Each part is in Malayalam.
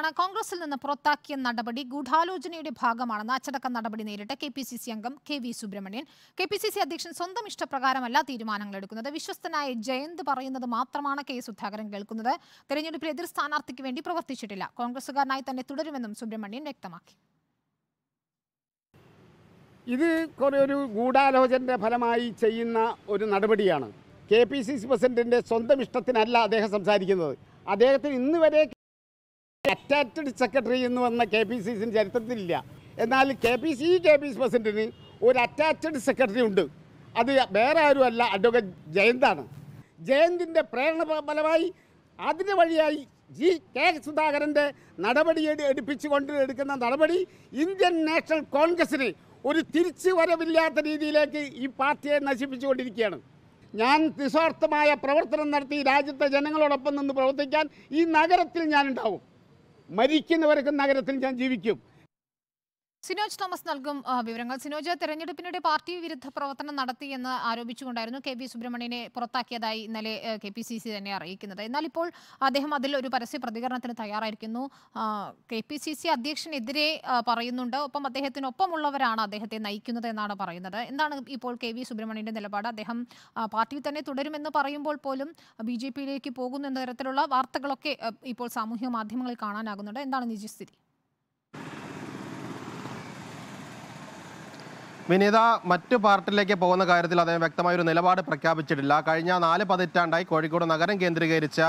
ാണ് കോൺഗ്രസിൽ നിന്ന് പുറത്താക്കിയ നടപടി ഗൂഢാലോചനയുടെ ഭാഗമാണെന്ന് അച്ചടക്ക നടപടി നേരിട്ട കെ പി സി സി അംഗം K V Subrahmanyan K P C C അധ്യക്ഷൻ സ്വന്തം ഇഷ്ടപ്രകാരമല്ല തീരുമാനങ്ങൾ എടുക്കുന്നത് വിശ്വസ്തനായ ജയന്ത് പറയുന്നത് മാത്രമാണ് കെ സുധാകരൻ കേൾക്കുന്നത് തെരഞ്ഞെടുപ്പിൽ എതിർ സ്ഥാനാർത്ഥിക്ക് വേണ്ടി പ്രവർത്തിച്ചിട്ടില്ല കോൺഗ്രസുകാരനായി തന്നെ തുടരുമെന്നും സുബ്രഹ്മണ്യൻ വ്യക്തമാക്കി ഇത് കുറേ ഒരു ഗൂഢാലോചനയുടെ ഫലമായി ചെയ്യുന്ന ഒരു നടപടിയാണ് കെ പി സി സി പ്രസിഡന്റിന്റെ സ്വന്തം ഇഷ്ടത്തിനല്ല അദ്ദേഹം സംസാരിക്കുന്നത് അദ്ദേഹത്തിന് ഇന്ന് വരെ അറ്റാച്ച്ഡ് സെക്രട്ടറി എന്ന് വന്ന കെ പി സി സിന് ചരിത്രത്തിലില്ല എന്നാൽ K P C K P C പ്രസിഡന്റിന് ഒരു അറ്റാച്ച്ഡ് സെക്രട്ടറി ഉണ്ട് അത് വേറെ ആരുമല്ല അഡ്വക്കേറ്റ് ജയന്താണ് ജയന്തിൻ്റെ പ്രേരണ ഫലമായി അതിന് വഴിയായി ജി കെ സുധാകരൻ്റെ നടപടി കൊണ്ട് എടുക്കുന്ന നടപടി ഇന്ത്യൻ നാഷണൽ കോൺഗ്രസിന് ഒരു തിരിച്ചു വരവില്ലാത്ത രീതിയിലേക്ക് ഈ പാർട്ടിയെ കൊണ്ടിരിക്കുകയാണ് ഞാൻ നിസ്വാർത്ഥമായ പ്രവർത്തനം നടത്തി രാജ്യത്തെ ജനങ്ങളോടൊപ്പം നിന്ന് പ്രവർത്തിക്കാൻ ഈ നഗരത്തിൽ ഞാനുണ്ടാവും മരിക്കുന്നവരൊക്കെ നഗരത്തിൽ ഞാൻ ജീവിക്കും സിനോജ് തോമസ് നൽകും വിവരങ്ങൾ സിനോജ് തെരഞ്ഞെടുപ്പിനിടെ പാർട്ടി വിരുദ്ധ പ്രവർത്തനം നടത്തി എന്ന് ആരോപിച്ചുകൊണ്ടായിരുന്നു കെ വി സുബ്രഹ്മണ്യനെ പുറത്താക്കിയതായി ഇന്നലെ കെ പി സി സി തന്നെ അറിയിക്കുന്നത് എന്നാൽ ഇപ്പോൾ അദ്ദേഹം അതിൽ ഒരു പരസ്യ പ്രതികരണത്തിന് തയ്യാറായിരിക്കുന്നു കെ പി സി സി അധ്യക്ഷനെതിരെ പറയുന്നുണ്ട് ഒപ്പം അദ്ദേഹത്തിനൊപ്പമുള്ളവരാണ് അദ്ദേഹത്തെ നയിക്കുന്നത് എന്നാണ് പറയുന്നത് എന്താണ് ഇപ്പോൾ കെ വി സുബ്രഹ്മണ്യന്റെ നിലപാട് അദ്ദേഹം പാർട്ടിയിൽ തന്നെ തുടരുമെന്ന് പറയുമ്പോൾ പോലും ബി ജെ പിയിലേക്ക് പോകുന്ന തരത്തിലുള്ള വാർത്തകളൊക്കെ ഇപ്പോൾ സാമൂഹ്യ മാധ്യമങ്ങളിൽ കാണാനാകുന്നുണ്ട് എന്താണ് നിജസ്ഥിതി വിനീത മറ്റു പാർട്ടിയിലേക്ക് പോകുന്ന കാര്യത്തിൽ അദ്ദേഹം വ്യക്തമായ ഒരു നിലപാട് പ്രഖ്യാപിച്ചിട്ടില്ല കഴിഞ്ഞ നാല് പതിറ്റാണ്ടായി കോഴിക്കോട് നഗരം കേന്ദ്രീകരിച്ച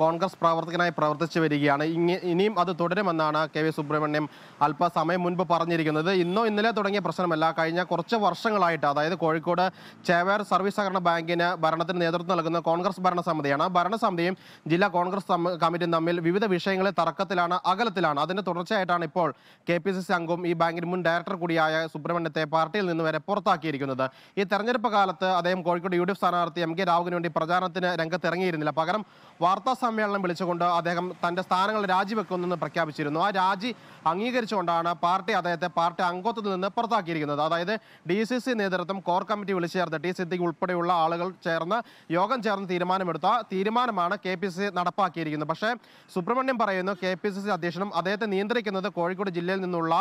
കോൺഗ്രസ് പ്രവർത്തകനായി പ്രവർത്തിച്ചു വരികയാണ് ഇനിയും അത് തുടരുമെന്നാണ് കെ വി സുബ്രഹ്മണ്യം അല്പസമയം മുൻപ് പറഞ്ഞിരിക്കുന്നത് ഇന്നോ ഇന്നലെ തുടങ്ങിയ പ്രശ്നമല്ല കഴിഞ്ഞ കുറച്ച് വർഷങ്ങളായിട്ട് അതായത് കോഴിക്കോട് ചേവേർ സർവീസ് സഹകരണ ബാങ്കിന് ഭരണത്തിന് നേതൃത്വം നൽകുന്ന കോൺഗ്രസ് ഭരണസമിതിയാണ് ഭരണസമിതിയും ജില്ലാ കോൺഗ്രസ് കമ്മിറ്റിയും തമ്മിൽ വിവിധ വിഷയങ്ങളെ തർക്കത്തിലാണ് അകലത്തിലാണ് അതിന്റെ തുടർച്ചയായിട്ടാണ് ഇപ്പോൾ കെ പി സി സി അംഗവും ഈ ബാങ്കിന് മുൻ ഡയറക്ടർ കൂടിയായ സുബ്രഹ്മണ്യത്തെ പാർട്ടിയിൽ നിന്ന് വരെ പുറത്താക്കിയിരിക്കുന്നത് ഈ തെരഞ്ഞെടുപ്പ് കാലത്ത് അദ്ദേഹം കോഴിക്കോട് യു ഡി എഫ് സ്ഥാനാർത്ഥി എം കെ രാഹുലിന് വേണ്ടി പ്രചാരണത്തിന് രംഗത്തിറങ്ങിയിരുന്നില്ല പകരം വാർത്താ സമ്മേളനം വിളിച്ചുകൊണ്ട് അദ്ദേഹം തന്റെ സ്ഥാനങ്ങൾ രാജിവെക്കുമെന്ന് പ്രഖ്യാപിച്ചിരുന്നു ആ രാജി അംഗീകരിച്ചുകൊണ്ടാണ് പാർട്ടി അദ്ദേഹത്തെ പാർട്ടി അംഗത്വത്തിൽ നിന്ന് പുറത്താക്കിയിരിക്കുന്നത് അതായത് ഡി സി സി നേതൃത്വം കോർ കമ്മിറ്റി വിളിച്ചു ചേർത്ത് ടി സിദ്ദിഖ് ഉൾപ്പെടെയുള്ള ആളുകൾ ചേർന്ന് യോഗം ചേർന്ന് തീരുമാനമെടുത്ത തീരുമാനമാണ് കെ പി സി നടപ്പാക്കിയിരിക്കുന്നത് പക്ഷേ സുബ്രഹ്മണ്യം പറയുന്നു കെ പി സി സി അധ്യക്ഷനും അദ്ദേഹത്തെ നിയന്ത്രിക്കുന്നത് കോഴിക്കോട് ജില്ലയിൽ നിന്നുള്ള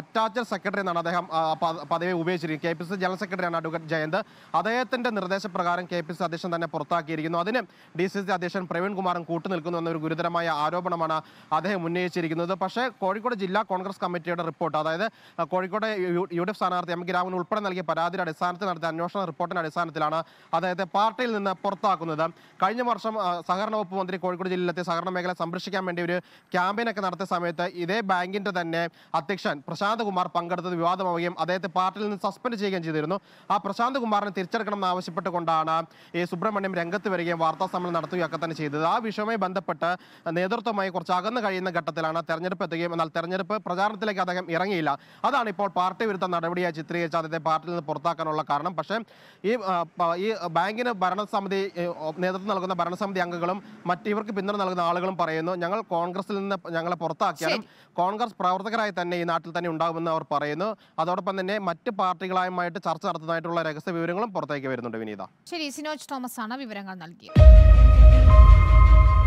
അറ്റാച്ച്ഡ് സെക്രട്ടറി എന്നാണ് അദ്ദേഹം പദവി അദ്ദേഹത്തെ ഉപയോഗിച്ചിരിക്കും കെ പി സി ജനറൽ സെക്രട്ടറിയാണ് അഡ്വക്കേറ്റ് ജയന്ത് അദ്ദേഹത്തിന്റെ നിർദ്ദേശപ്രകാരം കെ പി സി അധ്യക്ഷൻ തന്നെ പുറത്താക്കിയിരിക്കുന്നു അതിന് ഡി സി സി അധ്യക്ഷൻ പ്രവീൺ കുമാറും കൂട്ടുനിൽക്കുന്നു എന്നൊരു ഗുരുതരമായ ആരോപണമാണ് അദ്ദേഹം ഉന്നയിച്ചിരിക്കുന്നത് പക്ഷേ കോഴിക്കോട് ജില്ലാ കോൺഗ്രസ് കമ്മിറ്റിയുടെ റിപ്പോർട്ട് അതായത് കോഴിക്കോട് യു ഡി എഫ് സ്ഥാനാർത്ഥി എം രാമൻ ഉൾപ്പെടെ നൽകിയ പരാതിയുടെ അടിസ്ഥാനത്തിൽ നടത്തിയ അന്വേഷണ റിപ്പോർട്ടിന്റെ അടിസ്ഥാനത്തിലാണ് അദ്ദേഹത്തെ പാർട്ടിയിൽ നിന്ന് പുറത്താക്കുന്നത് കഴിഞ്ഞ വർഷം സഹകരണ വകുപ്പ് മന്ത്രി കോഴിക്കോട് ജില്ലയിലെത്തിയ സഹകരണ മേഖല സംരക്ഷിക്കാൻ വേണ്ടി ഒരു ക്യാമ്പയിനൊക്കെ നടത്തിയ സമയത്ത് ഇതേ ബാങ്കിന്റെ തന്നെ അധ്യക്ഷൻ പ്രശാന്ത് കുമാർ പങ്കെടുത്തത് വിവാദമാവുകയും അദ്ദേഹത്തെ പാർട്ടിയിൽ സ്ഥാനത്തിൽ നിന്ന് സസ്പെൻഡ് ചെയ്യുകയും ചെയ്തിരുന്നു ആ പ്രശാന്ത് കുമാറിനെ തിരിച്ചെടുക്കണം എന്നാവശ്യപ്പെട്ടുകൊണ്ടാണ് ഈ സുബ്രഹ്മണ്യം രംഗത്ത് വരികയും വാർത്താ സമ്മേളനം നടത്തുകയൊക്കെ തന്നെ ചെയ്തത് ആ വിഷയവുമായി ബന്ധപ്പെട്ട് നേതൃത്വമായി കുറച്ച് അകന്നു കഴിയുന്ന ഘട്ടത്തിലാണ് തെരഞ്ഞെടുപ്പ് എത്തുകയും എന്നാൽ തെരഞ്ഞെടുപ്പ് പ്രചാരണത്തിലേക്ക് അദ്ദേഹം ഇറങ്ങിയില്ല അതാണ് ഇപ്പോൾ പാർട്ടി വിരുദ്ധ നടപടിയായി ചിത്രീകരിച്ച അദ്ദേഹത്തെ പാർട്ടിയിൽ നിന്ന് പുറത്താക്കാനുള്ള കാരണം പക്ഷേ ഈ ഈ ബാങ്കിന് ഭരണസമിതി നേതൃത്വം നൽകുന്ന ഭരണസമിതി അംഗങ്ങളും മറ്റു ഇവർക്ക് പിന്തുണ നൽകുന്ന ആളുകളും പറയുന്നു ഞങ്ങൾ കോൺഗ്രസിൽ നിന്ന് ഞങ്ങളെ പുറത്താക്കിയാലും കോൺഗ്രസ് പ്രവർത്തകരായി തന്നെ ഈ നാട്ടിൽ തന്നെ ഉണ്ടാകുമെന്ന് അവർ പറയുന്നു അതോടൊപ്പം തന്നെ മറ്റ് മറ്റ് പാർട്ടികളുമായിട്ട് ചർച്ച നടത്തുന്നതായിട്ടുള്ള രഹസ്യ വിവരങ്ങളും പുറത്തേക്ക് വരുന്നുണ്ട് വിനീത ശരി സിനോജ് തോമസ് ആണ് വിവരങ്ങൾ നൽകിയത്